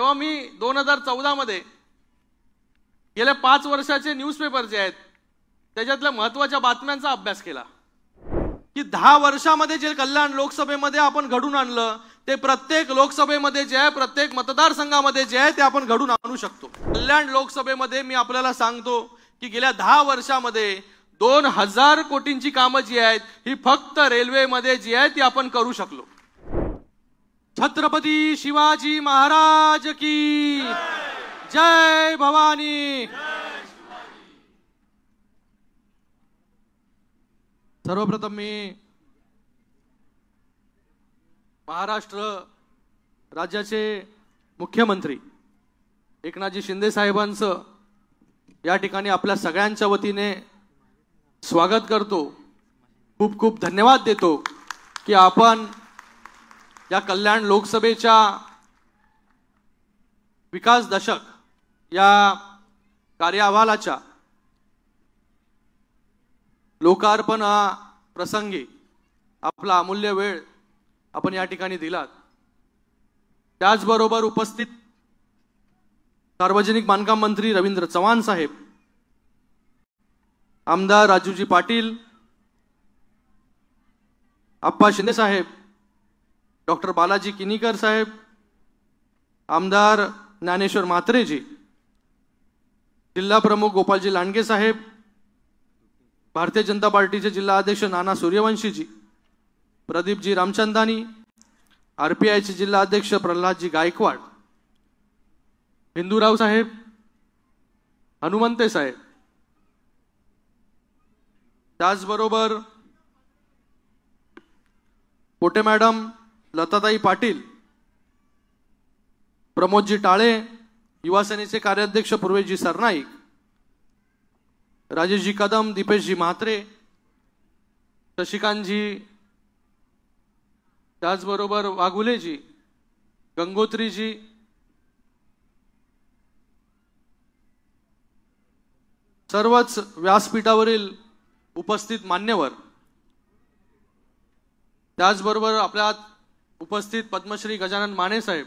तेव्हा मी दोन हजार चौदामध्ये गेल्या पाच वर्षाचे न्यूजपेपर जे आहेत त्याच्यातल्या महत्त्वाच्या बातम्यांचा अभ्यास केला की दहा वर्षामध्ये जे कल्याण लोकसभेमध्ये आपण घडून आणलं ते प्रत्येक लोकसभेमध्ये जे आहे प्रत्येक मतदारसंघामध्ये जे आहे ते आपण घडून आणू शकतो कल्याण लोकसभेमध्ये मी आपल्याला सांगतो की गेल्या दहा वर्षामध्ये दोन हजार कोटींची कामं जी आहेत ही फक्त रेल्वेमध्ये जी आहे ती आपण करू शकलो छत्रपती शिवाजी महाराज की जय भवानी सर्वप्रथम मी महाराष्ट्र राज्याचे मुख्यमंत्री एकनाथजी शिंदे साहेबांचं या ठिकाणी आपल्या सगळ्यांच्या वतीने स्वागत करतो खूप खूप धन्यवाद देतो की आपण या कल्याण लोकसभेच्या विकास दशक या कार्य अहवालाच्या लोकार्पण प्रसंगी आपला अमूल्य वेळ आपण या ठिकाणी दिलात त्याचबरोबर उपस्थित सार्वजनिक बांधकाम मंत्री रवींद्र चव्हाण साहेब आमदार राजूजी पाटील आप्पा शिंदे साहेब डॉक्टर बालाजी किनीकर साहेब आमदार ज्ञानेश्वर मात्रेजी जिल्हा प्रमुख गोपालजी लांडगे साहेब भारतीय जनता पार्टीचे जिल्हा अध्यक्ष नाना सूर्यवंशीजी प्रदीपजी रामचंदानी आर पी आयचे जिल्हा अध्यक्ष प्रल्हादजी गायकवाड हिंदूराव साहेब हनुमंते साहेब त्याचबरोबर पोटे मॅडम लताताई पाटील प्रमोदजी टाळे युवासेनेचे कार्याध्यक्ष पूर्वेजी सरनाईक राजेशजी कदम दीपेशजी म्हात्रे शशिकांतजी त्याचबरोबर वाघुलेजी गंगोत्रीजी सर्वच व्यासपीठावरील उपस्थित मान्यवर त्याचबरोबर आपल्या उपस्थित पद्मश्री गजानन माने साहेब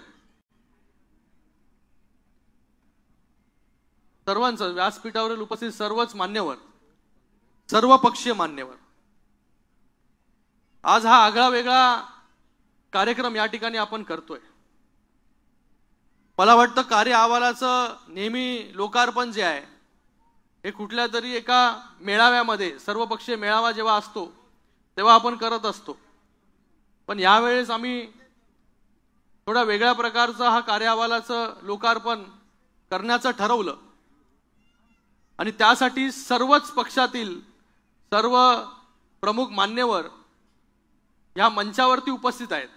सर्वांचं व्यासपीठावरील उपस्थित सर्वच मान्यवर सर्व पक्षीय मान्यवर आज हा आगळा वेगळा कार्यक्रम या ठिकाणी आपण करतोय मला वाटतं कार्य अहवालाचं नेहमी लोकार्पण जे आहे हे कुठल्या तरी एका मेळाव्यामध्ये सर्वपक्षीय मेळावा जेव्हा असतो तेव्हा आपण करत असतो पण यावेळेस आम्ही थोडा वेगळ्या प्रकारचा हा कार्यावालाचं लोकार्पण करण्याचं ठरवलं आणि त्यासाठी सर्वच पक्षातील सर्व प्रमुख मान्यवर या मंचावरती उपस्थित आहेत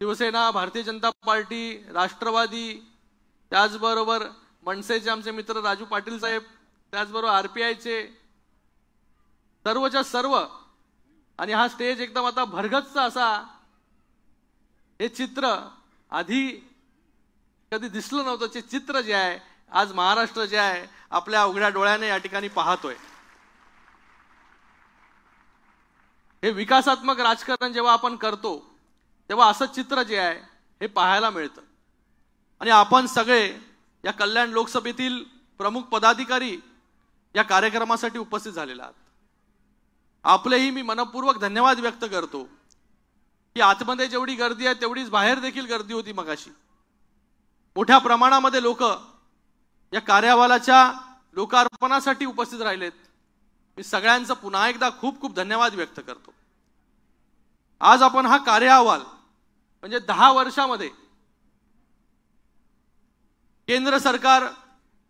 शिवसेना भारतीय जनता पार्टी राष्ट्रवादी त्याचबरोबर मनसेचे आमचे मित्र राजू पाटील साहेब त्याचबरोबर आर पी आयचे सर्वच्या सर्व आणि हा स्टेज एकदम आता भरगतचा असा हे चित्र आधी कधी दिसलं नव्हतं ते चित्र जे आहे आज महाराष्ट्र जे आहे आपल्या उघड्या डोळ्याने या ठिकाणी पाहतोय हे विकासात्मक राजकारण जेव्हा आपण करतो तेव्हा असं चित्र जे आहे हे पाहायला मिळतं आणि आपण सगळे या कल्याण लोकसभेतील प्रमुख पदाधिकारी या कार्यक्रमासाठी उपस्थित झालेला आहात आपलेही मी मनपूर्वक धन्यवाद व्यक्त करतो की आतमध्ये जेवढी गर्दी आहे तेवढीच बाहेर देखील गर्दी होती मगाशी मोठ्या प्रमाणामध्ये लोक या कार्यावालाच्या लोकार्पणासाठी उपस्थित राहिलेत मी सगळ्यांचं पुन्हा एकदा खूप खूप धन्यवाद व्यक्त करतो आज आपण हा कार्य अहवाल म्हणजे दहा वर्षामध्ये केंद्र सरकार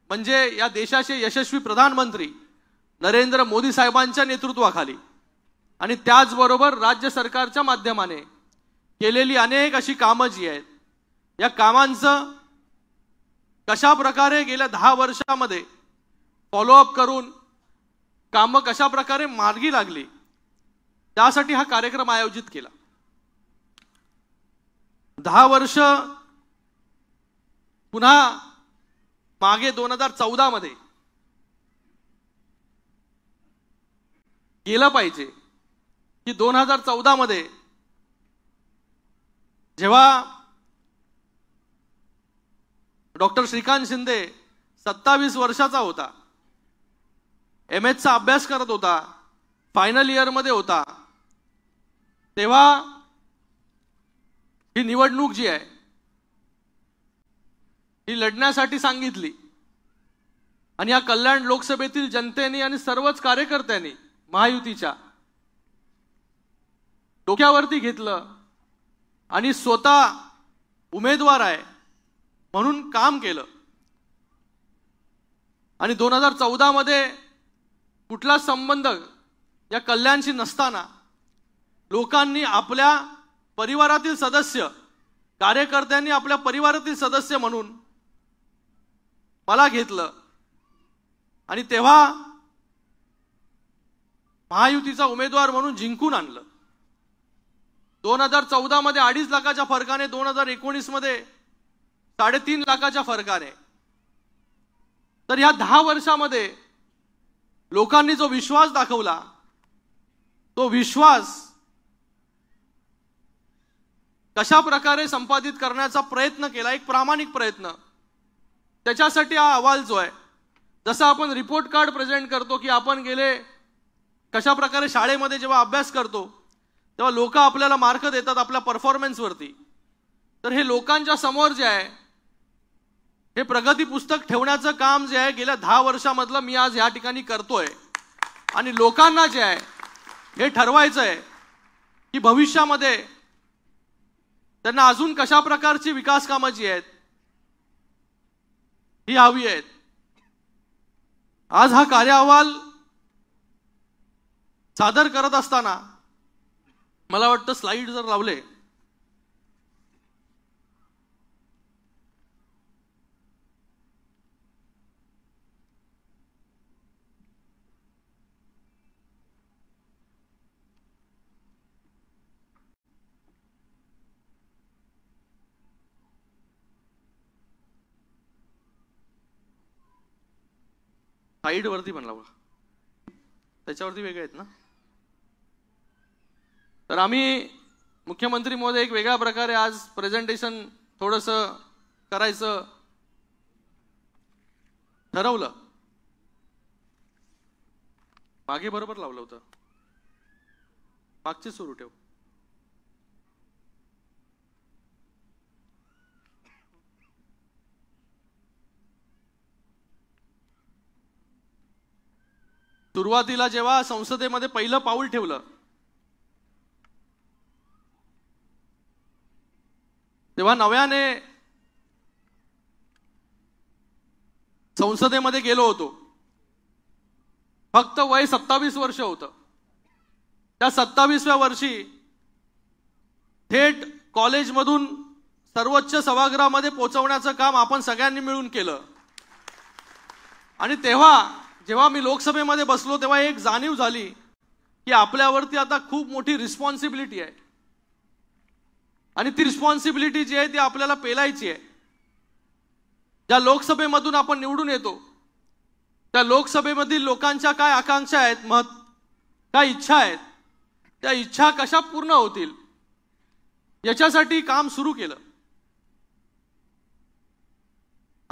म्हणजे या देशाचे यशस्वी प्रधानमंत्री नरेंद्र मोदी साहेबांच्या नेतृत्वाखाली आणि त्याचबरोबर राज्य सरकारच्या माध्यमाने केलेली अनेक अशी कामं जी आहेत या कामांचं कशा प्रकारे गेल्या दहा वर्षामध्ये फॉलोअप करून कामं कशा प्रकारे मार्गी लागली त्यासाठी हा कार्यक्रम आयोजित केला दहा वर्ष पुन्हा मागे दोन हजार चौदामध्ये गेला पाहिजे की दोन हजार चौदामध्ये जेव्हा डॉक्टर श्रीकांत शिंदे सत्तावीस वर्षाचा होता एम एचचा अभ्यास करत होता फायनल इयरमध्ये होता तेव्हा ही निवडणूक जी आहे ही लढण्यासाठी सांगितली आणि या कल्याण लोकसभेतील जनतेनी आणि सर्वच कार्यकर्त्यांनी महायुतीच्या डोक्यावरती घेतलं आणि स्वतः उमेदवार आहे म्हणून काम केलं आणि दोन हजार चौदामध्ये कुठला संबंध या कल्याणशी नसताना लोकांनी आपल्या परिवारातील सदस्य कार्यकर्त्यांनी आपल्या परिवारातील सदस्य म्हणून मला घेतलं आणि तेव्हा महायुतीचा उमेदवार म्हणून जिंकून आणलं दोन हजार चौदा मध्ये अडीच लाखाच्या फरकाने दोन हजार एकोणीस मध्ये साडेतीन लाखाच्या फरकाने तर या दहा वर्षामध्ये लोकांनी जो विश्वास दाखवला तो विश्वास कशा प्रकारे संपादित करण्याचा प्रयत्न केला एक प्रामाणिक प्रयत्न त्याच्यासाठी हा अहवाल जो आहे जसा आपण रिपोर्ट कार्ड प्रेझेंट करतो की आपण गेले कशा प्रकारे शाळेमध्ये जेव्हा अभ्यास करतो तेव्हा लोक आपल्याला मार्क देतात आपल्या परफॉर्मन्सवरती तर हे लोकांच्या समोर जे आहे हे प्रगती पुस्तक ठेवण्याचं काम जे आहे गेल्या दहा वर्षामधलं मी आज या ठिकाणी करतोय आणि लोकांना जे आहे हे ठरवायचं आहे की भविष्यामध्ये त्यांना अजून कशा प्रकारची विकास कामं जी आहेत ही हवी आहेत आज हा कार्य अहवाल सादर करत असताना मला वाटतं स्लाइड जर लावले वरती पण लावा त्याच्यावरती वेगळे आहेत ना तर आम्ही मुख्यमंत्री महोदय एक वेगळ्या प्रकारे आज प्रेझेंटेशन थोडस करायचं ठरवलं मागे बरोबर लावलं होतं मागचे सुरू ठेव सुरुवातीला जेव्हा संसदेमध्ये पहिलं पाऊल ठेवलं तेव्हा नव्याने संसदेमध्ये गेलो होतो फक्त वय सत्तावीस वर्ष होतं त्या सत्तावीसव्या वर्षी थेट कॉलेजमधून सर्वोच्च सभागृहामध्ये पोहोचवण्याचं काम आपण सगळ्यांनी मिळून केलं आणि तेव्हा जेव्हा मी लोकसभेमध्ये बसलो तेव्हा एक जाणीव झाली की आपल्यावरती आता खूप मोठी रिस्पॉन्सिबिलिटी आहे आणि ती रिस्पॉन्सिबिलिटी जी आहे ती आपल्याला पेलायची आहे ज्या लोकसभेमधून आपण निवडून येतो त्या लोकसभेमधील लोकांच्या काय आकांक्षा आहेत मत काय इच्छा आहेत त्या इच्छा कशा पूर्ण होतील याच्यासाठी काम सुरू केलं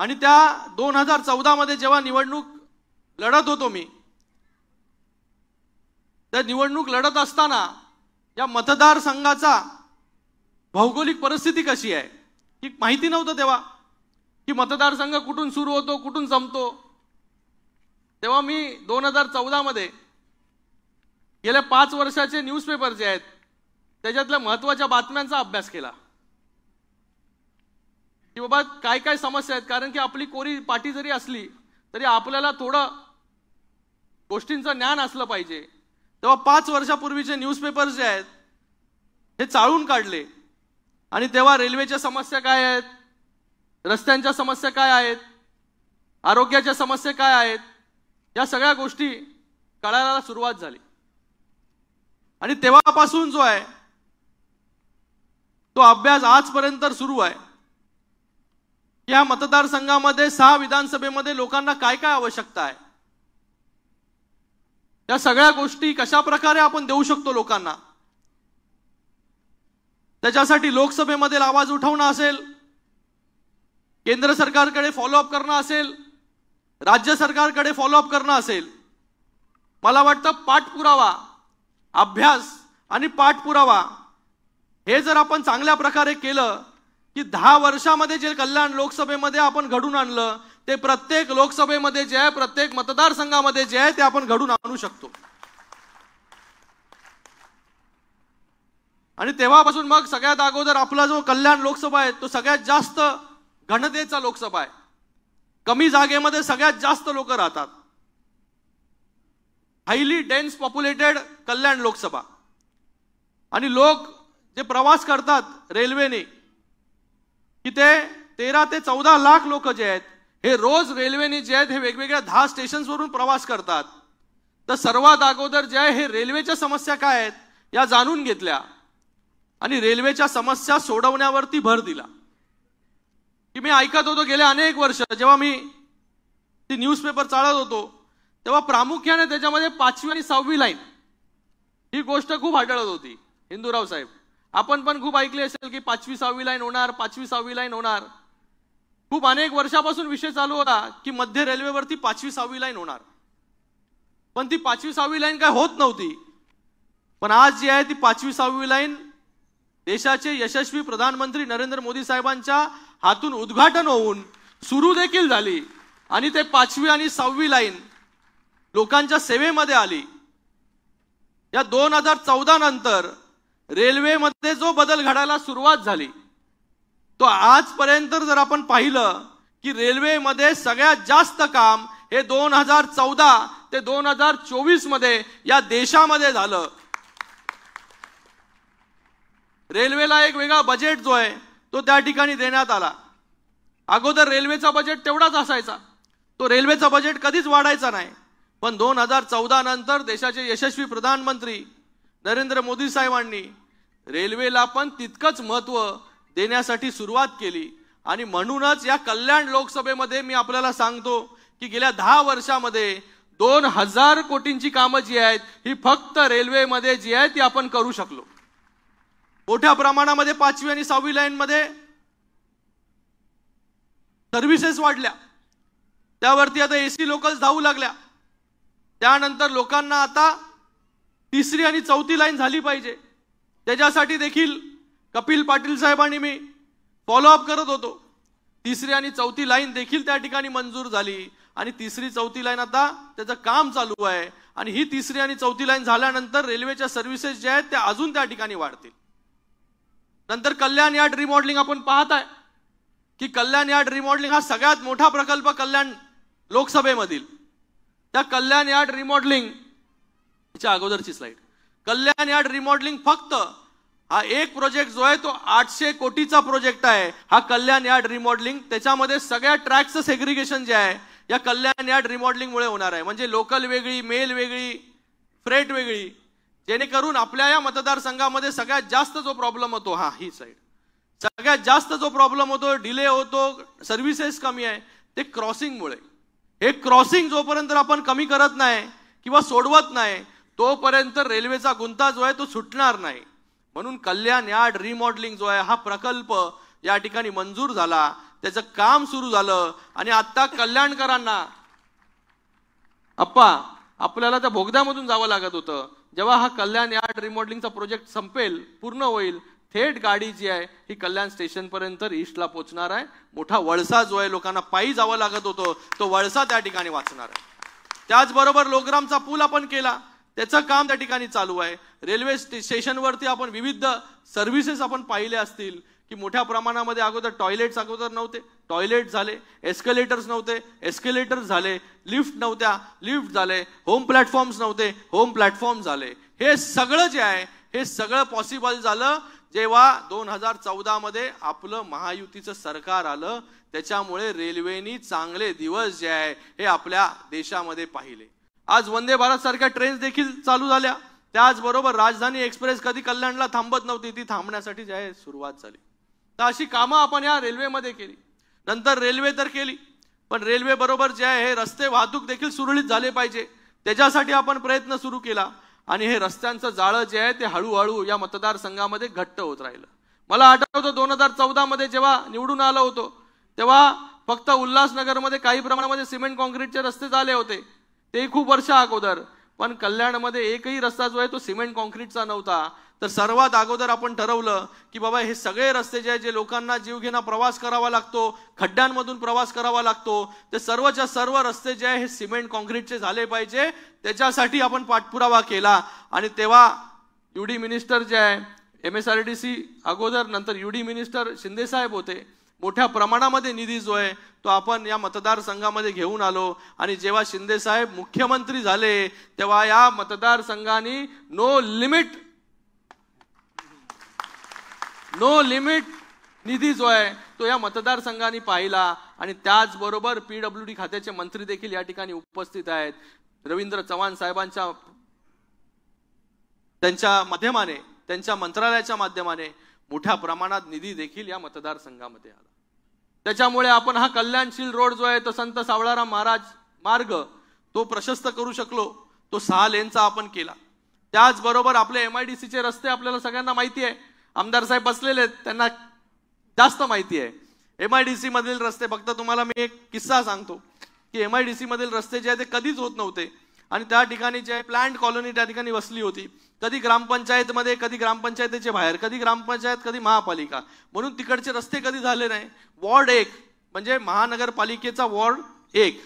आणि त्या दोन हजार चौदामध्ये जेव्हा निवडणूक लढत होतो मी त्या निवडणूक लढत असताना या मतदारसंघाचा भौगोलिक परिस्थिती कशी आहे ही माहिती नव्हतं तेव्हा की मतदारसंघ कुठून सुरू होतो कुठून संपतो तेव्हा मी दोन हजार चौदामध्ये गेल्या पाच वर्षाचे न्यूजपेपर जे आहेत त्याच्यातल्या महत्त्वाच्या बातम्यांचा अभ्यास केला की बाबा काय काय समस्या आहेत कारण की आपली कोरी पाठी जरी असली तरी आपल्याला थोडं गोष्टींचं ज्ञान असलं पाहिजे तेव्हा पाच वर्षापूर्वीचे न्यूजपेपर जे आहेत हे चाळून काढले आणि तेव्हा रेल्वेच्या समस्या काय आहेत रस्त्यांच्या समस्या काय आहेत आरोग्याच्या समस्या काय आहेत या सगळ्या गोष्टी कळायला सुरुवात झाली आणि तेव्हापासून जो आहे तो अभ्यास आजपर्यंत सुरू आहे या मतदारसंघामध्ये सहा विधानसभेमध्ये लोकांना काय काय आवश्यकता आहे या सगळ्या गोष्टी कशा प्रकारे आपण देऊ शकतो लोकांना त्याच्यासाठी लोकसभेमध्ये आवाज उठवणं असेल केंद्र सरकारकडे फॉलोअप करणं असेल राज्य सरकारकडे फॉलोअप करणं असेल मला वाटतं पाठपुरावा अभ्यास आणि पाठपुरावा हे जर आपण चांगल्या प्रकारे केलं की दहा वर्षामध्ये जे कल्याण लोकसभेमध्ये आपण घडून आणलं ते प्रत्येक लोकसभेमध्ये जे आहे प्रत्येक मतदारसंघामध्ये जे आहे ते आपण घडून आणू शकतो आणि तेव्हापासून मग सगळ्यात अगोदर आपला जो कल्याण लोकसभा आहे तो सगळ्यात जास्त घनतेचा लोकसभा आहे कमी जागेमध्ये सगळ्यात जास्त लोक राहतात highly dense populated Kalyan Lok Sabha आणि लोक जे प्रवास करतात रेल्वेने की ते तेरा ते चौदा लाख लोक जे आहेत हे रोज रेल्वेने जे आहेत हे वेगवेगळ्या दहा स्टेशन्सवरून प्रवास करतात तर सर्वात अगोदर जे आहे हे रेल्वेच्या समस्या काय आहेत या जाणून घेतल्या आणि रेल्वेच्या समस्या सोडवण्यावरती भर दिला की मी ऐकत होतो गेल्या अनेक वर्ष जेव्हा मी ती न्यूजपेपर चालत होतो तेव्हा प्रामुख्याने त्याच्यामध्ये पाचवी आणि सहावी लाईन ही गोष्ट खूप आढळत होती हिंदूराव साहेब आपण पण खूप ऐकले असेल की पाचवी सहावी लाईन होणार पाचवी सहावी लाईन होणार खूप अनेक वर्षापासून विषय चालू होता की मध्य रेल्वेवरती पाचवी सहावी लाईन होणार पण ती पाचवी सहावी लाईन काय होत नव्हती पण आज जी आहे ती पाचवी सहावी लाईन देशाचे यशस्वी प्रधानमंत्री नरेंद्र मोदी साहेबांच्या हातून उद्घाटन होऊन सुरू देखील झाली आणि ते पाचवी आणि सहावी लाईन लोकांच्या सेवेमध्ये आली या दोन हजार चौदा नंतर रेल्वेमध्ये जो बदल घडायला सुरुवात झाली तो आजपर्यंत जर आपण पाहिलं की रेल्वेमध्ये सगळ्यात जास्त काम हे दोन हजार चौदा ते दोन हजार चोवीसमध्ये या देशामध्ये झालं रेल्वेला एक वेगळा बजेट जो आहे तो त्या ठिकाणी देण्यात आला अगोदर रेल्वेचा बजेट तेवढाच असायचा तो रेल्वेचा बजेट कधीच वाढायचा नाही पण दोन हजार चौदा नंतर देशाचे यशस्वी प्रधानमंत्री नरेंद्र मोदी साहेबांनी रेल्वेला पण तितकंच महत्त्व देण्यासाठी सुरुवात केली आणि म्हणूनच या कल्याण लोकसभेमध्ये मी आपल्याला सांगतो की गेल्या दहा वर्षामध्ये दोन हजार कोटींची कामं जी आहेत ही फक्त रेल्वेमध्ये जी आहे ती आपण करू शकलो मोठ्या प्रमाणामध्ये पाचवी आणि सहावी लाईनमध्ये सर्व्हिसेस वाढल्या त्यावरती आता एसी सी लोकल्स धावू लागल्या त्यानंतर लोकांना आता तिसरी आणि चौथी लाईन झाली पाहिजे त्याच्यासाठी देखील कपिल पाटील साहेबांनी मी फॉलोअप करत होतो तिसरी आणि चौथी लाईन देखील त्या ठिकाणी मंजूर झाली आणि तिसरी चौथी लाईन आता त्याचं काम चालू आहे आणि ही तिसरी आणि चौथी लाईन झाल्यानंतर रेल्वेच्या सर्व्हिसेस ज्या आहेत त्या अजून त्या ठिकाणी वाढतील नंतर कल्याण यार्ड रिमॉडेलिंग आपण पाहत आहे की कल्याण यार्ड रिमॉडेलिंग हा सगळ्यात मोठा प्रकल्प कल्याण लोकसभेमधील त्या कल्याण यार्ड रिमॉडेलिंग याच्या अगोदरची स्लाईड कल्याण यार्ड रिमॉडेलिंग फक्त हा एक प्रोजेक्ट जो आहे तो आठशे कोटीचा प्रोजेक्ट आहे हा कल्याण यार्ड रिमॉडेलिंग त्याच्यामध्ये सगळ्या ट्रॅकचं सेग्रिगेशन जे आहे या कल्याण यार्ड रिमॉडेलिंगमुळे होणार आहे म्हणजे लोकल वेगळी मेल वेगळी फ्रेट वेगळी जेणेकरून आपल्या या मतदारसंघामध्ये सगळ्यात जास्त जो प्रॉब्लेम होतो हा ही साईड सगळ्यात जास्त जो प्रॉब्लेम होतो डिले होतो सर्व्हिसेस कमी आहे ते क्रॉसिंगमुळे हे क्रॉसिंग जोपर्यंत आपण कमी करत नाही किंवा सोडवत नाही तोपर्यंत रेल्वेचा गुंता जो आहे तो सुटणार नाही म्हणून कल्याण यार्ड रिमॉडेलिंग जो आहे हा प्रकल्प या ठिकाणी मंजूर झाला त्याचं काम सुरू झालं आणि आत्ता कल्याणकरांना अप्पा आपल्याला त्या भोगद्यामधून जावं लागत होतं जेव्हा हा कल्याण यार्ड रिमॉडलिंगचा प्रोजेक्ट संपेल पूर्ण होईल थेट गाडी जी आहे ही कल्याण स्टेशनपर्यंत ईस्टला पोहोचणार आहे मोठा वळसा जो आहे लोकांना पायी जावं लागत होतं तो वळसा त्या ठिकाणी वाचणार आहे त्याचबरोबर लोग्रामचा पूल आपण केला त्याचं काम त्या ठिकाणी चालू आहे रेल्वे स्टेशनवरती आपण विविध सर्व्हिसेस आपण पाहिले असतील की मोठ्या प्रमाणामध्ये अगोदर टॉयलेट्स अगोदर नव्हते टॉयलेट झाले एस्केलेटर्स नव्हते एस्केलेटर्स झाले लिफ्ट नव्हत्या लिफ्ट झाले होम प्लॅटफॉर्म्स नव्हते होम प्लॅटफॉर्म झाले हे सगळं जे आहे हे सगळं पॉसिबल झालं जेव्हा दोन हजार मध्ये आपलं महायुतीचं सरकार आलं त्याच्यामुळे रेल्वेनी चांगले दिवस जे आहे हे आपल्या देशामध्ये पाहिले आज वंदे भारत सारख्या ट्रेन्स देखील चालू झाल्या त्याचबरोबर राजधानी एक्सप्रेस कधी कल्याणला थांबत नव्हती ती थांबण्यासाठी जे आहे सुरुवात झाली तर अशी कामं आपण या रेल्वेमध्ये केली नंतर रेल्वे तर केली पण रेल्वे बरोबर जे आहे हे रस्ते वाहतूक देखील सुरळीत झाले पाहिजे त्याच्यासाठी आपण प्रयत्न सुरू केला आणि हे रस्त्यांचं जाळं जे आहे ते हळूहळू या मतदारसंघामध्ये घट्ट होत राहिलं मला आठवतं दोन हजार मध्ये जेव्हा निवडून आलो होतो तेव्हा फक्त उल्हासनगरमध्ये काही प्रमाणामध्ये सिमेंट कॉन्क्रीटचे रस्ते झाले होते ते खूप वर्ष अगोदर पण कल्याणमध्ये एकही रस्ता जो आहे तो सिमेंट कॉन्क्रीटचा नव्हता तर सर्वात अगोदर आपण ठरवलं की बाबा हे सगळे रस्ते जे आहे जे लोकांना जीवघेणा प्रवास करावा लागतो खड्ड्यांमधून प्रवास करावा लागतो ते सर्वच्या सर्व रस्ते जे आहे हे सिमेंट कॉन्क्रीटचे झाले पाहिजे त्याच्यासाठी आपण पाठपुरावा केला आणि तेव्हा युडी मिनिस्टर जे आहे M S R D C अगोदर नंतर युडी मिनिस्टर शिंदेसाहेब होते मोठ्या प्रमाणामध्ये निधी जो आहे तो आपण या मतदारसंघामध्ये घेऊन आलो आणि जेव्हा शिंदेसाहेब मुख्यमंत्री झाले तेव्हा या मतदारसंघाने नो लिमिट नो लिमिट निधी जो आहे तो या मतदारसंघाने पाहिला आणि त्याचबरोबर पीडब्ल्यू डी खात्याचे मंत्री देखील या ठिकाणी उपस्थित आहेत रवींद्र चव्हाण साहेबांच्या त्यांच्या माध्यमाने त्यांच्या मंत्रालयाच्या माध्यमाने मोठ्या प्रमाणात निधी देखील या मतदारसंघामध्ये आला त्याच्यामुळे आपण हा कल्याणशील रोड जो आहे तो संत सावळाराम महाराज मार्ग तो प्रशस्त करू शकलो तो सहा लेनचा आपण केला त्याचबरोबर आपले एम आय डी सीचे रस्ते आपल्याला सगळ्यांना माहिती आहे आमदार साहेब बसलेले आहेत त्यांना जास्त माहिती आहे एम आय डी सीमधील रस्ते फक्त तुम्हाला मी एक किस्सा सांगतो की एम आय डी मधील रस्ते जे आहे ते कधीच होत नव्हते आणि त्या ठिकाणी जे प्लांट कॉलनी त्या ठिकाणी वसली होती कधी ग्रामपंचायतमध्ये कधी ग्रामपंचायतीच्या बाहेर कधी ग्रामपंचायत कधी महापालिका म्हणून तिकडचे रस्ते कधी झाले नाही वॉर्ड एक म्हणजे महानगरपालिकेचा वॉर्ड एक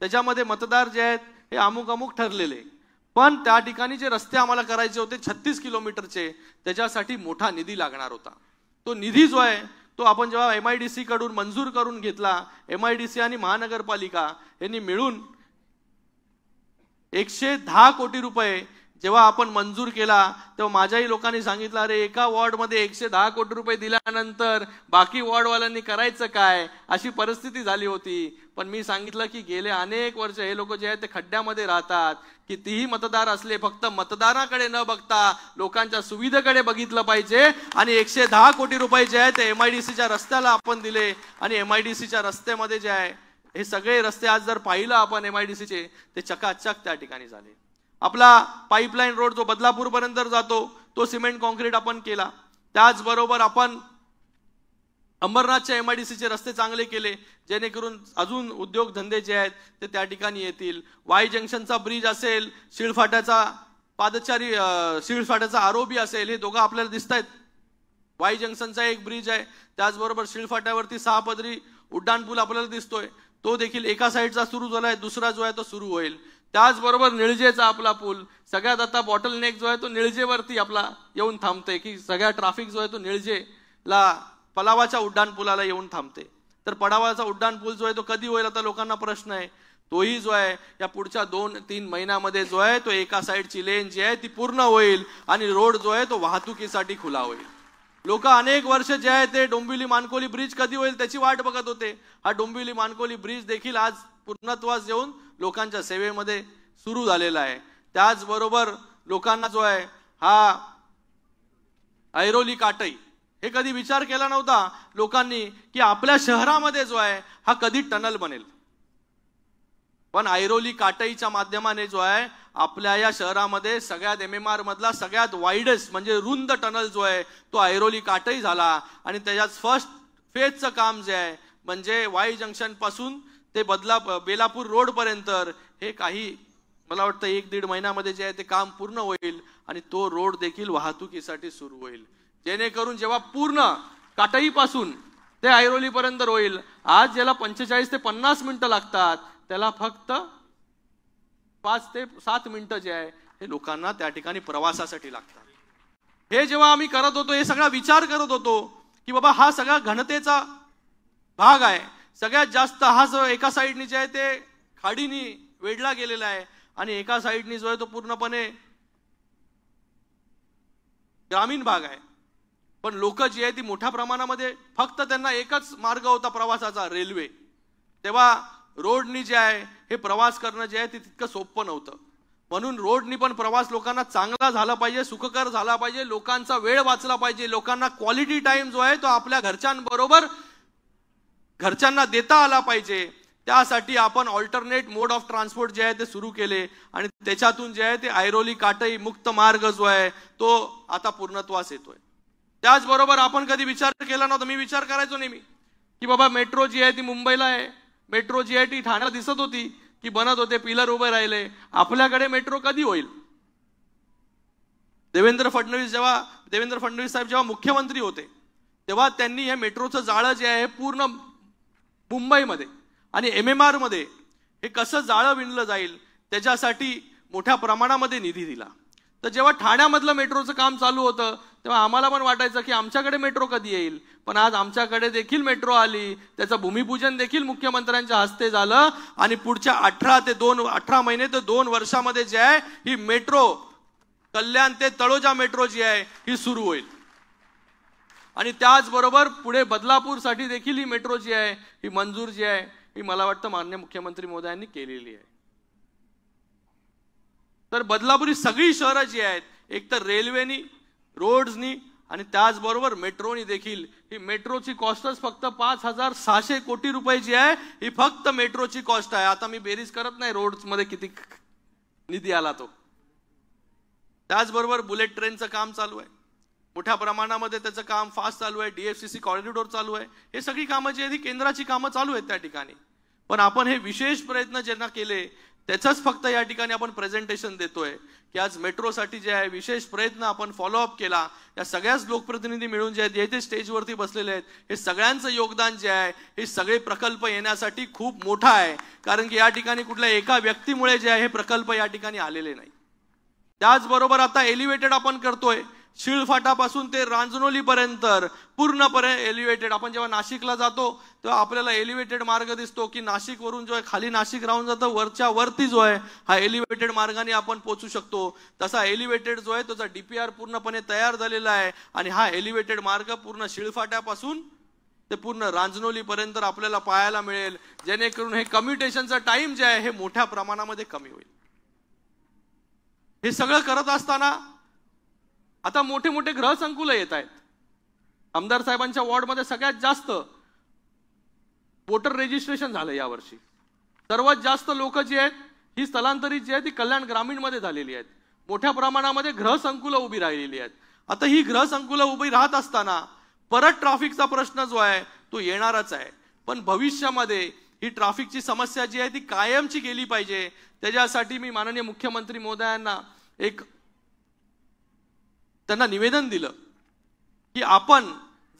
त्याच्यामध्ये मतदार जे आहेत हे अमुक अमुक ठरलेले पण त्या ठिकाणी जे रस्ते आम्हाला करायचे होते छत्तीस किलोमीटरचे त्याच्यासाठी मोठा निधी लागणार होता तो निधी जो आहे तो आपण जेव्हा एम आय डी सीकडून मंजूर करून घेतला एम आय डी सी आणि महानगरपालिका यांनी मिळून एकशे दहा कोटी रुपये जेव्हा आपण मंजूर केला तेव्हा माझ्याही लोकांनी सांगितलं अरे एका वॉर्डमध्ये एकशे दहा कोटी रुपये दिल्यानंतर बाकी वॉर्डवाल्यांनी करायचं काय अशी परिस्थिती झाली होती पण मी सांगितलं की गेले अनेक वर्ष हे लोक जे आहेत ते खड्ड्यामध्ये राहतात कितीही मतदार असले फक्त मतदाराकडे न बघता लोकांच्या सुविधेकडे बघितलं पाहिजे आणि एकशे दहा कोटी रुपये जे आहे ते एमआयडीसीच्या रस्त्याला आपण दिले आणि एमआयडीसीच्या रस्त्यामध्ये जे आहे हे सगळे रस्ते आज जर पाहिलं आपण एम आय डी सीचे ते चकाचक त्या ठिकाणी झाले आपला पाईपलाईन रोड जो बदलापूरपर्यंत जातो तो सिमेंट कॉन्क्रीट आपण केला त्याचबरोबर आपण अंबरनाथच्या एम आय डी सीचे रस्ते चांगले केले जेणेकरून अजून उद्योगधंदे जे आहेत ते त्या ठिकाणी येतील वाई जंक्शनचा ब्रिज असेल शिळफाट्याचा पादचारी शिळफाट्याचा आरोपी असेल हे दोघं आपल्याला दिसत आहेत वाई जंक्शनचा एक ब्रिज आहे त्याचबरोबर शिळफाट्यावरती सहा पदरी उड्डाणपूल आपल्याला दिसतोय तो देखील एका साईडचा सुरू झाला आहे दुसरा जो आहे तो सुरू होईल त्याचबरोबर निळजेचा आपला पूल सगळ्यात आता बॉटल नेक जो आहे तो निळजेवरती आपला येऊन थांबते की सगळ्या ट्राफिक जो आहे तो निळजेला पलावाच्या उड्डाण पुलाला येऊन थांबते तर पडावाचा उड्डाण पूल जो आहे तो कधी होईल आता लोकांना प्रश्न आहे तोही जो आहे या पुढच्या दोन तीन महिन्यामध्ये जो आहे तो एका साईडची लेन जी आहे ती पूर्ण होईल आणि रोड जो आहे तो वाहतुकीसाठी खुला होईल लोक अनेक वर्ष जे आहे ते डोंबिवली मानकोली ब्रिज कधी होईल त्याची वाट बघत होते हा डोंबिवली मानकोली ब्रिज देखील आज पूर्णत्वास येऊन लोकांच्या सेवेमध्ये सुरू झालेला आहे त्याचबरोबर लोकांना जो आहे हा ऐरोली काटई हे कधी विचार केला नव्हता लोकांनी की आपल्या शहरामध्ये जो आहे हा कधी टनल बनेल पण ऐरोली काटईच्या माध्यमाने जो आहे आपल्या या शहरामध्ये सगळ्यात एम एम मधला सगळ्यात वाईडेस्ट म्हणजे रुंद टनल जो आहे तो ऐरोली काटही झाला आणि त्याच्यात फर्स्ट फेजचं काम जे आहे म्हणजे वाई जंक्शनपासून ते बदला बेलापूर रोडपर्यंत हे काही मला वाटतं एक दीड महिन्यामध्ये जे आहे ते काम पूर्ण होईल आणि तो रोड देखील वाहतुकीसाठी सुरू होईल जेणेकरून जेव्हा पूर्ण काटईपासून ते ऐरोलीपर्यंत होईल आज ज्याला पंचेचाळीस ते पन्नास मिनिटं लागतात त्याला फक्त पाच ते सात मिनटं जे आहे हे लोकांना त्या ठिकाणी प्रवासासाठी लागतात हे जेव्हा आम्ही करत होतो हे सगळा विचार करत होतो की बाबा हा सगळा घनतेचा भाग आहे सगळ्यात जास्त हा जो एका साईडनी जे आहे ते खाडीनी वेढला गेलेला आहे आणि एका साईडनी जो आहे तो पूर्णपणे ग्रामीण भाग आहे पण लोक जी आहे ती मोठ्या प्रमाणामध्ये फक्त त्यांना एकच मार्ग होता प्रवासाचा रेल्वे तेव्हा रोडनी जे आहे हे प्रवास करणं जे आहे ते तितकं सोपं नव्हतं म्हणून रोडनी पण प्रवास लोकांना चांगला झाला पाहिजे सुखकर झाला पाहिजे लोकांचा वेळ वाचला पाहिजे लोकांना क्वालिटी टाईम जो आहे तो आपल्या घरच्यांबरोबर घरच्यांना देता आला पाहिजे त्यासाठी आपण ऑल्टरनेट मोड ऑफ ट्रान्सपोर्ट जे आहे ते सुरू केले आणि त्याच्यातून जे आहे ते ऐरोली काटई मुक्त मार्ग जो आहे तो आता पूर्णत्वास येतोय त्याचबरोबर आपण कधी विचार केला नव्हता मी विचार करायचो नेहमी की बाबा मेट्रो जी आहे ती मुंबईला आहे मेट्रो जी आय टी ठाण्याला दिसत होती की बनत होते पिलर उभे राहिले आपल्याकडे मेट्रो कधी होईल देवेंद्र फडणवीस जेव्हा देवेंद्र फडणवीस साहेब जेव्हा मुख्यमंत्री होते तेव्हा त्यांनी हे मेट्रोचं जाळं जे आहे पूर्ण मुंबईमध्ये आणि एम एम आरमध्ये हे कसं जाळं विणलं जाईल त्याच्यासाठी मोठ्या प्रमाणामध्ये निधी दिला तर जेव्हा ठाण्यामधलं मेट्रोचं काम चालू होतं तेव्हा आम्हाला पण वाटायचं की आमच्याकडे मेट्रो कधी येईल पण आज आमच्याकडे देखील मेट्रो आली त्याचं भूमिपूजन देखील मुख्यमंत्र्यांच्या हस्ते झालं आणि पुढच्या अठरा ते दोन अठरा महिने ते दोन वर्षामध्ये जे आहे ही मेट्रो कल्याण ते तळोजा मेट्रो जी आहे ही सुरू होईल आणि त्याचबरोबर पुढे बदलापूरसाठी देखील ही मेट्रो जी आहे ही मंजूर जी आहे ही मला वाटतं मान्य मुख्यमंत्री मोदयांनी केलेली आहे तर बदलापूर ही सगळी शहरं जी आहेत एक तर रेल्वेनी रोड्सनी आणि त्याचबरोबर मेट्रोनी देखील ही मेट्रोची कॉस्टच फक्त पाच हजार सहाशे कोटी रुपयाची आहे ही फक्त मेट्रोची कॉस्ट आहे आता मी बेरीज करत नाही मध्ये किती निधी आला तो त्याचबरोबर बुलेट ट्रेनचं काम चालू आहे मोठ्या प्रमाणामध्ये त्याचं काम फास्ट चालू आहे डीएफसीसी कॉरिडॉर चालू आहे हे सगळी कामं जी आहेत केंद्राची कामं चालू आहेत त्या ठिकाणी पण आपण हे विशेष प्रयत्न ज्यांना केले त्याचंच फक्त या ठिकाणी आपण प्रेझेंटेशन देतोय की आज मेट्रोसाठी जे आहे विशेष प्रयत्न आपण फॉलोअप केला या सगळ्याच लोकप्रतिनिधी मिळून जे आहेत जे ते स्टेजवरती बसलेले आहेत हे सगळ्यांचं योगदान जे आहे हे सगळे प्रकल्प येण्यासाठी खूप मोठा आहे कारण की या ठिकाणी कुठल्या एका व्यक्तीमुळे जे आहे हे प्रकल्प या ठिकाणी आलेले नाही त्याचबरोबर आता एलिव्हेटेड आपण करतोय शिळफाटापासून ते रांजनोलीपर्यंत पूर्णपणे एलिव्हेटेड आपण जेव्हा नाशिकला जातो तेव्हा आपल्याला एलिव्हेटेड मार्ग दिसतो की नाशिकवरून जो आहे खाली नाशिक राहून जातं वरच्या वरती जो आहे हा एलिव्हेटेड मार्गाने आपण पोचू शकतो तसा एलिव्हेटेड जो आहे त्याचा डीपीआर पूर्णपणे तयार झालेला आहे आणि हा एलिव्हेटेड मार्ग पूर्ण शिळफाट्यापासून ते पूर्ण रांजनोलीपर्यंत आपल्याला पाहायला मिळेल जेणेकरून हे कम्युटेशनचा टाइम जे आहे हे मोठ्या प्रमाणामध्ये कमी होईल हे सगळं करत असताना आता मोठे मोठे ग्रहसंकुलं येत आहेत आमदार साहेबांच्या वॉर्डमध्ये सगळ्यात जास्त वोटर रेजिस्ट्रेशन झालं यावर्षी सर्वात जास्त लोक जी आहेत ही स्थलांतरित जी आहेत ती कल्याण ग्रामीणमध्ये झालेली आहेत मोठ्या प्रमाणामध्ये ग्रहसंकुलं उभी राहिलेली आहेत आता ही ग्रहसंकुलं उभी राहत असताना परत ट्रॅफिकचा प्रश्न जो आहे तो येणारच आहे पण भविष्यामध्ये ही ट्रॅफिकची समस्या जी आहे ती कायमची गेली पाहिजे त्याच्यासाठी मी माननीय मुख्यमंत्री मोदयांना एक त्यांना निवेदन दिलं की आपण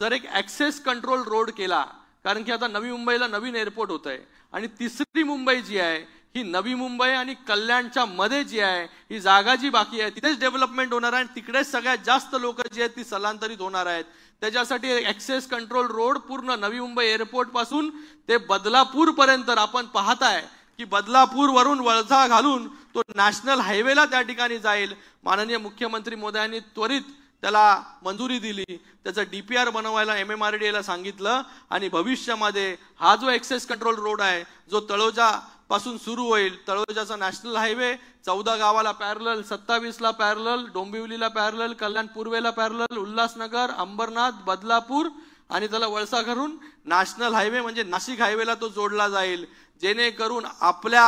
जर एक ॲक्सेस कंट्रोल रोड केला कारण की आता नवी मुंबईला नवीन एअरपोर्ट होत आहे आणि तिसरी मुंबई जी आहे ही नवी मुंबई आणि कल्याणच्या मध्ये जी आहे ही जागा जी बाकी आहे तिथेच डेव्हलपमेंट होणार आहे आणि तिकडेच सगळ्यात जास्त लोक जी आहेत ती स्थलांतरित होणार आहेत त्याच्यासाठी ॲक्सेस कंट्रोल रोड पूर्ण नवी मुंबई एअरपोर्ट पासून ते बदलापूरपर्यंत आपण पाहताय की बदलापूरवरून वळसा घालून तो नॅशनल हायवेला त्या ठिकाणी जाईल माननीय मुख्यमंत्री मोदयांनी त्वरित त्याला मंजुरी दिली त्याचं डी पी आर बनवायला एम एम आर सांगितलं आणि भविष्यामध्ये हा जो एक्सेस कंट्रोल रोड आहे जो तळोजा पासून सुरू होईल तळोजाचा नॅशनल हायवे चौदा गावाला पॅरल सत्तावीसला पॅरल डोंबिवलीला पॅरल कल्याण पूर्वेला पॅरल उल्हासनगर अंबरनाथ बदलापूर आणि त्याला वळसा घरून नॅशनल हायवे म्हणजे नाशिक हायवेला तो जोडला जाईल जेणेकरून आपल्या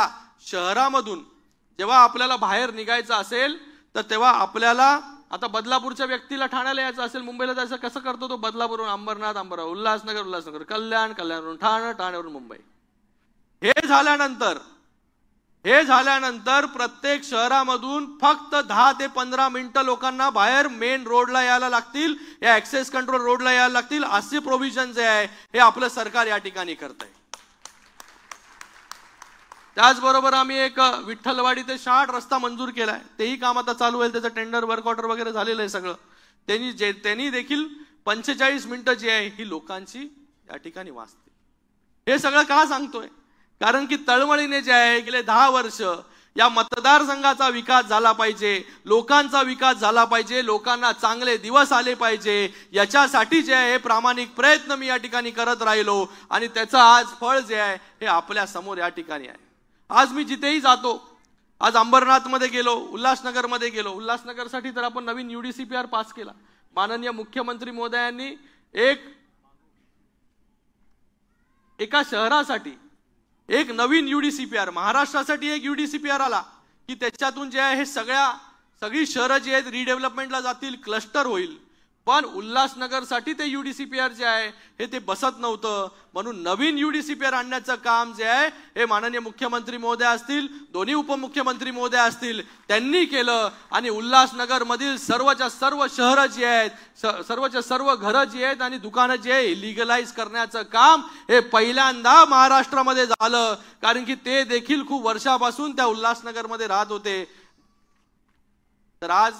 शहरामधून जेव्हा आपल्याला बाहेर निघायचं असेल तर तेव्हा आपल्याला आता बदलापूरच्या व्यक्तीला ठाण्याला यायचं असेल मुंबईला जायचं कसं करतो तो बदलापूरहून अंबरनाथ अंबरनाथ उल्हासनगर उल्हासनगर कल्याण कल्याणवरून ठाणे ठाण्यावरून मुंबई हे झाल्यानंतर हे झाल्यानंतर प्रत्येक शहरामधून फक्त दहा ते पंधरा मिनिटं लोकांना बाहेर मेन रोडला यायला लागतील या ऍक्सेस कंट्रोल रोडला यायला लागतील असे प्रोव्हिजन जे आहे हे आपलं सरकार या ठिकाणी करत आहे त्याचबरोबर आम्ही एक विठ्ठलवाडी ते शहाट रस्ता मंजूर केलाय तेही काम आता चालू होईल त्याचं टेंडर वर्क ऑर्डर वगैरे झालेलं आहे सगळं त्यांनी जे त्यांनी देखील पंचेचाळीस मिनिटं जी आहे ही लोकांची या ठिकाणी वाचते हे सगळं का सांगतोय कारण की तळमळीने जे आहे गेले दहा वर्ष या मतदारसंघाचा विकास झाला पाहिजे लोकांचा विकास झाला पाहिजे लोकांना चांगले दिवस आले पाहिजे याच्यासाठी जे आहे प्रामाणिक प्रयत्न मी या ठिकाणी करत राहिलो आणि त्याचं आज फळ जे आहे हे आपल्या समोर या ठिकाणी आहे आज मी जिथेही जातो आज अंबरनाथमध्ये गेलो उल्हासनगरमध्ये गेलो उल्हासनगरसाठी तर आपण नवीन U D C P R पास केला माननीय मुख्यमंत्री मोदयांनी एक एका शहरासाठी एक नवीन U D C P R महाराष्ट्रासाठी एक U D C P R आला की त्याच्यातून जे आहे हे सगळ्या सगळी शहरं जी आहेत रिडेव्हलपमेंटला जातील क्लस्टर होईल पण साठी ते आर जे आहे हे ते बसत नव्हतं म्हणून नवीन आर आणण्याचं काम जे आहे हे माननीय मुख्यमंत्री महोदय असतील दोन्ही उपमुख्यमंत्री महोदय असतील त्यांनी केलं आणि उल्हासनगरमधील सर्वच्या सर्व शहरं जी आहेत सर्वच्या सर्व घरं जी आहेत आणि दुकानं जी आहे लिगलाईज करण्याचं काम हे पहिल्यांदा महाराष्ट्रामध्ये झालं कारण की ते देखील खूप वर्षापासून त्या उल्हासनगरमध्ये राहत होते तर आज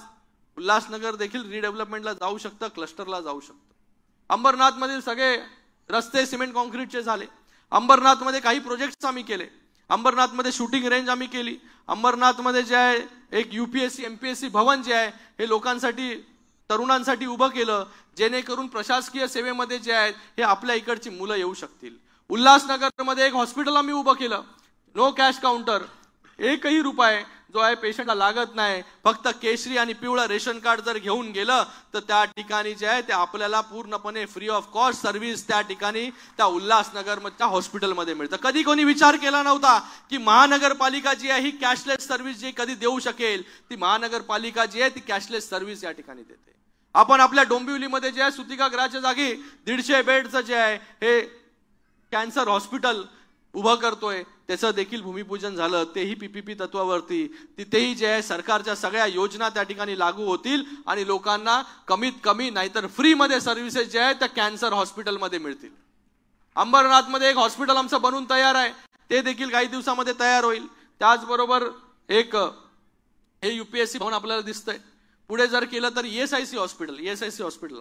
उल्हासनगर देखील रिडेव्हलपमेंटला जाऊ शकतं क्लस्टरला जाऊ शकतं अंबरनाथमधील सगळे रस्ते सिमेंट कॉन्क्रीटचे झाले अंबरनाथमध्ये काही प्रोजेक्ट्स आम्ही केले अंबरनाथमध्ये शूटिंग रेंज आम्ही केली अंबरनाथमध्ये जे आहे एक U P S C M P S C भवन जे आहे हे लोकांसाठी तरुणांसाठी उभं केलं जेणेकरून प्रशासकीय सेवेमध्ये जे आहेत हे आपल्या इकडची मुलं येऊ शकतील उल्हासनगरमध्ये एक हॉस्पिटल आम्ही उभं केलं नो कॅश काउंटर एकही रुपये जो आहे पेशंटला लागत नाही फक्त केशरी आणि पिवळं रेशन कार्ड जर घेऊन गेलं तर त्या ठिकाणी जे आहे ते आपल्याला पूर्णपणे फ्री ऑफ कॉस्ट सर्व्हिस त्या ठिकाणी त्या उल्हासनगर त्या हॉस्पिटलमध्ये मिळतं कधी कोणी विचार केला नव्हता की महानगरपालिका जी आहे ही कॅशलेस सर्व्हिस जी कधी देऊ शकेल ती महानगरपालिका जी आहे ती कॅशलेस सर्व्हिस या ठिकाणी देते आपण आपल्या डोंबिवलीमध्ये जे आहे सुतिकागृहाच्या जागी दीडशे बेडचं जे आहे हे कॅन्सर हॉस्पिटल उभं करतोय त्याचं देखील भूमिपूजन झालं तेही पीपीपी तत्वावरती तिथेही जे आहे सरकारच्या सगळ्या योजना त्या ठिकाणी लागू होतील आणि लोकांना कमीत कमी नाहीतर फ्रीमध्ये सर्व्हिसेस जे आहे त्या कॅन्सर हॉस्पिटलमध्ये मिळतील अंबरनाथमध्ये एक हॉस्पिटल आमचं बनून तयार आहे ते देखील काही दिवसामध्ये तयार होईल त्याचबरोबर एक हे युपीएससी भवन आपल्याला दिसतंय पुढे जर केलं तर S I C hospital S I C hospital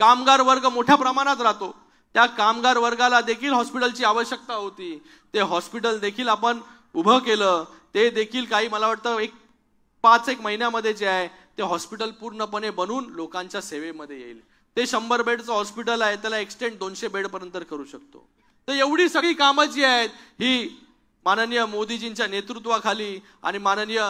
कामगार वर्ग मोठ्या प्रमाणात राहतो त्या कामगार वर्गाला देखील हॉस्पिटलची आवश्यकता होती ते हॉस्पिटल देखील आपण उभं केलं ते देखील काही मला वाटतं एक पाच एक महिन्यामध्ये जे आहे ते हॉस्पिटल पूर्णपणे बनून लोकांच्या सेवेमध्ये येईल ते शंभर बेडचं हॉस्पिटल आहे त्याला एक्सटेंड दोनशे बेडपर्यंत करू शकतो तर एवढी सगळी कामं जी आहेत ही माननीय मोदीजींच्या नेतृत्वाखाली आणि माननीय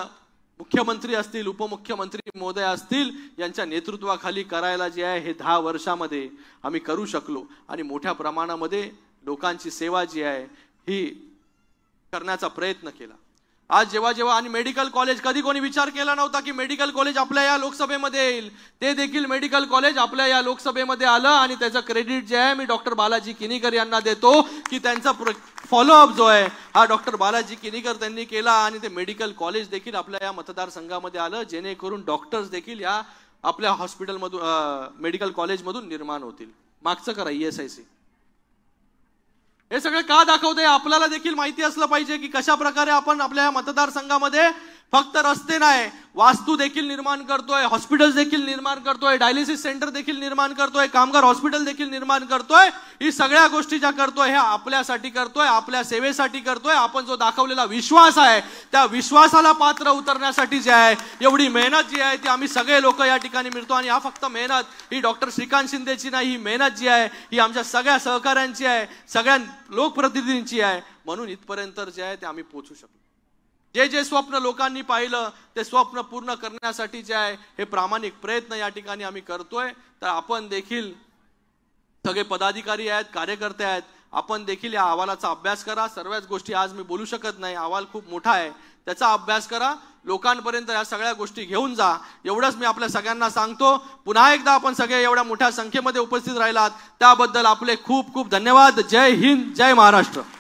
मुख्यमंत्री असतील उपमुख्यमंत्री महोदय असतील यांच्या नेतृत्वाखाली करायला जे आहे हे दहा वर्षामध्ये आम्ही करू शकलो आणि मोठ्या प्रमाणामध्ये लोकांची सेवा जी आहे ही करण्याचा प्रयत्न केला आज जेव्हा जेव्हा आणि मेडिकल कॉलेज कधी कोणी विचार केला नव्हता की मेडिकल कॉलेज आपल्या या लोकसभेमध्ये येईल ते देखील मेडिकल कॉलेज आपल्या या लोकसभेमध्ये आलं आणि त्याचं क्रेडिट जे आहे मी डॉक्टर बालाजी किनीकर यांना देतो की त्यांचा फॉलोअप जो आहे हा डॉक्टर बालाजी किनीकर त्यांनी केला आणि ते मेडिकल कॉलेज देखील आपल्या या मतदारसंघामध्ये आलं जेणेकरून डॉक्टर्स देखील या आपल्या हॉस्पिटलमधून मेडिकल कॉलेजमधून निर्माण होतील मागचं करा ई एस आय सी हे सगळं का दाखवतंय आपल्याला देखील माहिती असलं पाहिजे की कशा प्रकारे आपण आपल्या मतदारसंघामध्ये फक्त रस्ते नाही वास्तू देखील निर्माण करतोय हॉस्पिटल देखील निर्माण करतोय डायलिसिस सेंटर देखील निर्माण करतोय कामगार हॉस्पिटल देखील निर्माण करतोय ही सगळ्या गोष्टी ज्या करतोय ह्या आपल्यासाठी करतोय आपल्या सेवेसाठी करतोय आपण जो दाखवलेला विश्वास आहे त्या विश्वासाला पात्र उतरण्यासाठी जे आहे एवढी मेहनत जी आहे ती आम्ही सगळे लोक या ठिकाणी मिळतो आणि हा फक्त मेहनत ही डॉक्टर श्रीकांत शिंदेची नाही ही मेहनत जी आहे ही आमच्या सगळ्या सहकाऱ्यांची आहे सगळ्या लोकप्रतिनिधींची आहे म्हणून इथपर्यंत जे आहे ते आम्ही पोचू शकतो जे जे स्वप्न लोकांनी पाहिलं ते स्वप्न पूर्ण करण्यासाठी जे आहे हे प्रामाणिक प्रयत्न या ठिकाणी आम्ही करतोय तर आपण देखील सगळे पदाधिकारी आहेत कार्यकर्ते आहेत आपण देखील या अहवालाचा अभ्यास करा सर्वच गोष्टी आज मी बोलू शकत नाही अहवाल खूप मोठा आहे त्याचा अभ्यास करा लोकांपर्यंत या सगळ्या गोष्टी घेऊन जा एवढंच मी आपल्या सगळ्यांना सांगतो पुन्हा एकदा आपण सगळे एवढ्या मोठ्या संख्येमध्ये उपस्थित राहिलात त्याबद्दल आपले खूप खूप धन्यवाद जय हिंद जय महाराष्ट्र